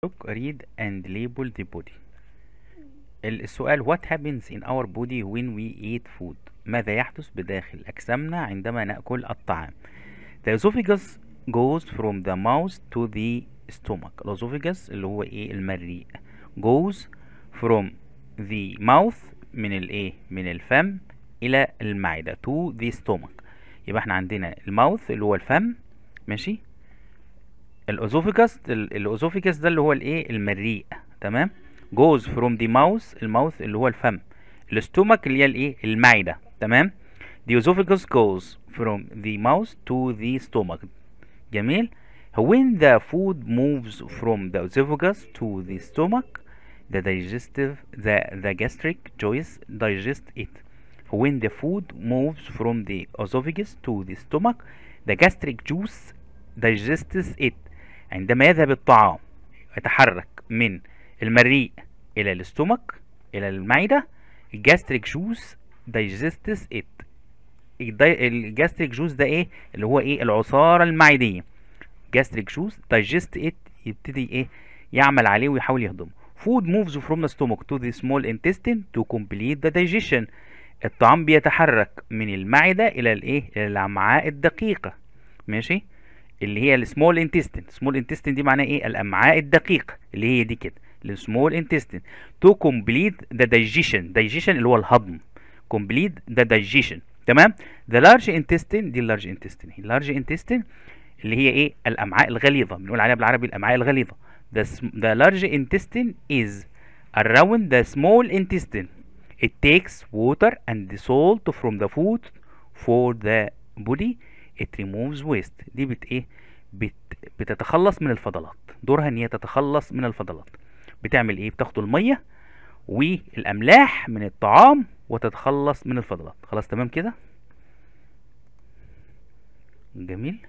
Look, read and label the body. السؤال what happens in our body when we eat food ماذا يحدث بداخل أجسامنا عندما نأكل الطعام The esophagus goes from the mouth to the stomach the esophagus اللي هو ايه المريء goes from the mouth من الايه من الفم الى المعده to the stomach يبقى احنا عندنا الماوث اللي هو الفم ماشي الاوزوفيجاس الاوزوفيجاس ده اللي هو الايه المريء تمام جوز فروم دي ماوث الماوث اللي هو الفم الاستومك اللي هي الايه المعده تمام the esophagus goes from the mouth to the stomach جميل when the food moves from the esophagus to the stomach the digestive the, the gastric juice digests it when the food moves from the esophagus to the stomach the gastric juice digests it عندما يذهب الطعام يتحرك من المريء إلى الاستومك إلى المعدة الجاستريك جوس دايجستس ات الجاستريك جوس ده ايه اللي هو ايه العصارة المعدية جاستريك جوس دايجست ات يبتدي ايه يعمل عليه ويحاول يهضمه food moves from the stomach to the small intestine to complete the digestion الطعام بيتحرك من المعدة إلى الإيه؟ إلى الأمعاء الدقيقة ماشي؟ اللي هي السمول انتستين سمول انتستين دي معناها ايه الامعاء الدقيقه اللي هي دي كده السمول انتستين تو كومبليت ذا دايجيشن دايجيشن اللي هو الهضم كومبليت ذا دايجيشن تمام ذا لارج انتستين دي اللارج انتستين اللارج انتستين اللي هي ايه الامعاء الغليظه بنقول عليها بالعربي الامعاء الغليظه ذا لارج انتستين از اراوند ذا سمول انتستين intestine it takes water and the salt from the food for the body it removes waste دي بت ايه بت بتتخلص من الفضلات دورها ان هي تتخلص من الفضلات بتعمل ايه بتاخد الميه والاملاح من الطعام وتتخلص من الفضلات خلاص تمام كده جميل